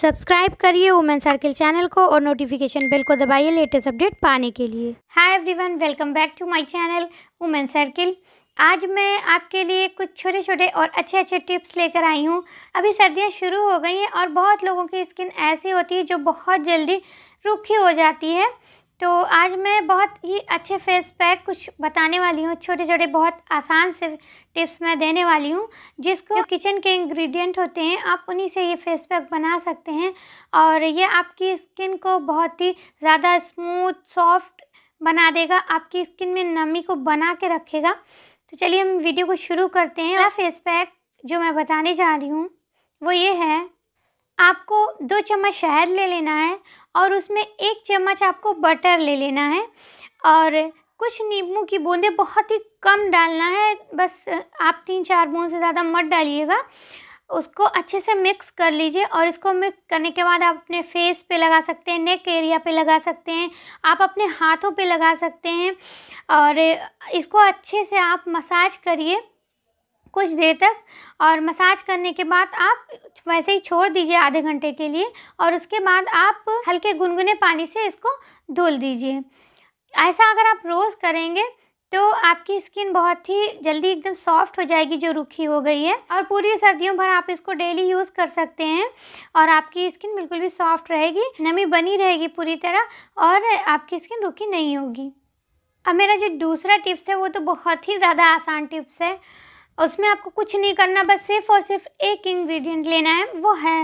subscribe करिए women circle channel को और नोटिफिकेशन बेल को दबाइए लेटेस्ट अपडेट पाने के लिए hi everyone welcome back to my channel women circle आज मैं आपके लिए कुछ छोटे छोटे और अच्छे अच्छे टिप्स लेकर आई हूँ अभी सर्दियाँ शुरू हो गई हैं और बहुत लोगों की स्किन ऐसी होती है जो बहुत जल्दी रूखी हो जाती है तो आज मैं बहुत ही अच्छे फेस पैक कुछ बताने वाली हूँ छोटे छोटे बहुत आसान से टिप्स मैं देने वाली हूँ जिसको किचन के इंग्रेडिएंट होते हैं आप उन्हीं से ये फेस पैक बना सकते हैं और ये आपकी स्किन को बहुत ही ज़्यादा स्मूथ सॉफ्ट बना देगा आपकी स्किन में नमी को बना के रखेगा तो चलिए हम वीडियो को शुरू करते हैं फेस पैक जो मैं बताने जा रही हूँ वो ये है आपको दो चम्मच शहद ले लेना है और उसमें एक चम्मच आपको बटर ले लेना है और कुछ नींबू की बूंदें बहुत ही कम डालना है बस आप तीन चार बूंद से ज़्यादा मत डालिएगा उसको अच्छे से मिक्स कर लीजिए और इसको मिक्स करने के बाद आप अपने फेस पे लगा सकते हैं नेक एरिया पे लगा सकते हैं आप अपने हाथों पे लगा सकते हैं और इसको अच्छे से आप मसाज करिए कुछ देर तक और मसाज करने के बाद आप वैसे ही छोड़ दीजिए आधे घंटे के लिए और उसके बाद आप हल्के गुनगुने पानी से इसको धुल दीजिए ऐसा अगर आप रोज़ करेंगे तो आपकी स्किन बहुत ही जल्दी एकदम सॉफ्ट हो जाएगी जो रुखी हो गई है और पूरी सर्दियों भर आप इसको डेली यूज़ कर सकते हैं और आपकी स्किन बिल्कुल भी सॉफ्ट रहेगी नमी बनी रहेगी पूरी तरह और आपकी स्किन रुखी नहीं होगी अब मेरा जो दूसरा टिप्स है वो तो बहुत ही ज़्यादा आसान टिप्स है उसमें आपको कुछ नहीं करना बस सिर्फ और सिर्फ एक इंग्रेडिएंट लेना है वो है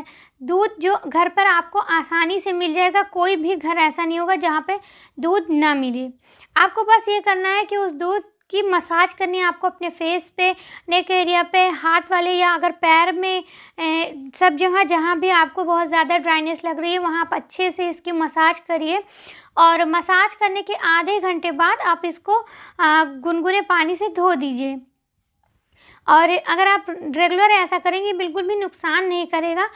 दूध जो घर पर आपको आसानी से मिल जाएगा कोई भी घर ऐसा नहीं होगा जहाँ पे दूध ना मिले आपको बस ये करना है कि उस दूध की मसाज करनी है आपको अपने फेस पे नेक एरिया पे हाथ वाले या अगर पैर में ए, सब जगह जहाँ भी आपको बहुत ज़्यादा ड्राइनेस लग रही है वहाँ आप अच्छे से इसकी मसाज करिए और मसाज करने के आधे घंटे बाद आप इसको गुनगुने पानी से धो दीजिए और अगर आप रेगुलर ऐसा करेंगे बिल्कुल भी नुकसान नहीं करेगा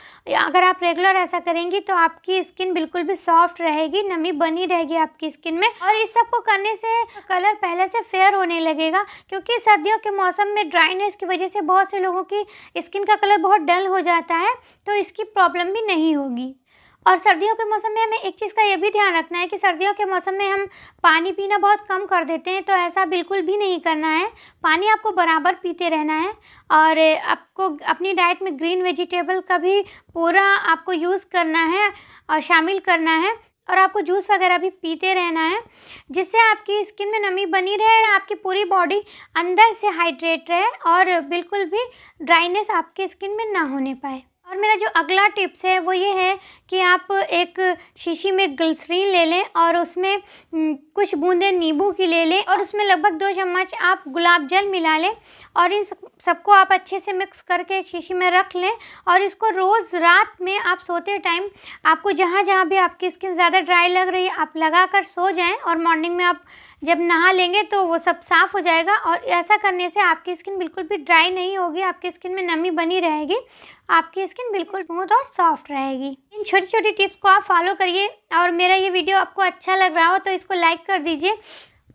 अगर आप रेगुलर ऐसा करेंगी तो आपकी स्किन बिल्कुल भी सॉफ्ट रहेगी नमी बनी रहेगी आपकी स्किन में और इस सब को करने से कलर पहले से फेयर होने लगेगा क्योंकि सर्दियों के मौसम में ड्राइनेस की वजह से बहुत से लोगों की स्किन का कलर बहुत डल हो जाता है तो इसकी प्रॉब्लम भी नहीं होगी और सर्दियों के मौसम में हमें एक चीज़ का ये भी ध्यान रखना है कि सर्दियों के मौसम में हम पानी पीना बहुत कम कर देते हैं तो ऐसा बिल्कुल भी नहीं करना है पानी आपको बराबर पीते रहना है और आपको अपनी डाइट में ग्रीन वेजिटेबल का भी पूरा आपको यूज़ करना है और शामिल करना है और आपको जूस वगैरह भी पीते रहना है जिससे आपकी स्किन में नमी बनी रहे आपकी पूरी बॉडी अंदर से हाइड्रेट रहे और बिल्कुल भी ड्राइनेस आपके स्किन में ना होने पाए और मेरा जो अगला टिप्स है वो ये है कि आप एक शीशी में ग्लिसरीन ले लें और उसमें कुछ बूंदें नींबू की ले लें और उसमें लगभग दो चम्मच आप गुलाब जल मिला लें और इन सबको आप अच्छे से मिक्स करके एक शीशी में रख लें और इसको रोज़ रात में आप सोते टाइम आपको जहाँ जहाँ भी आपकी स्किन ज़्यादा ड्राई लग रही है आप लगा कर सो जाएं और मॉर्निंग में आप जब नहा लेंगे तो वो सब साफ़ हो जाएगा और ऐसा करने से आपकी स्किन बिल्कुल भी ड्राई नहीं होगी आपकी स्किन में नमी बनी रहेगी आपकी स्किन बिल्कुल स्मूथ और सॉफ्ट रहेगी इन छोटी छोटी टिप्स को आप फॉलो करिए और मेरा ये वीडियो आपको अच्छा लग रहा हो तो इसको लाइक कर दीजिए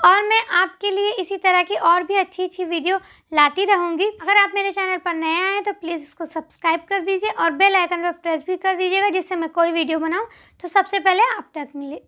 और मैं आपके लिए इसी तरह की और भी अच्छी अच्छी वीडियो लाती रहूँगी अगर आप मेरे चैनल पर नए आए तो प्लीज़ इसको सब्सक्राइब कर दीजिए और बेल आइकन पर प्रेस भी कर दीजिएगा जिससे मैं कोई वीडियो बनाऊँ तो सबसे पहले आप तक मिले